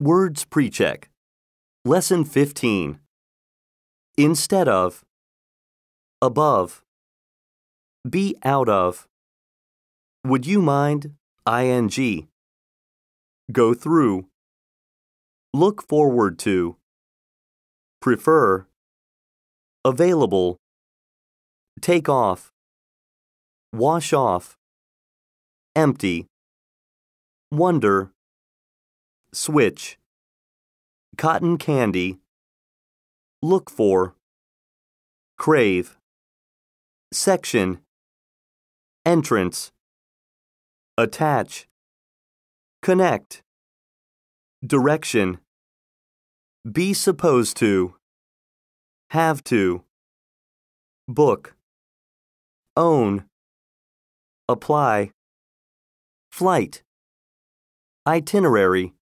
Words pre-check. Lesson 15. Instead of, above, be out of. Would you mind? ing. Go through. Look forward to. Prefer. Available. Take off. Wash off. Empty. Wonder. Switch. Cotton candy. Look for. Crave. Section. Entrance. Attach. Connect. Direction. Be supposed to. Have to. Book. Own. Apply. Flight. Itinerary.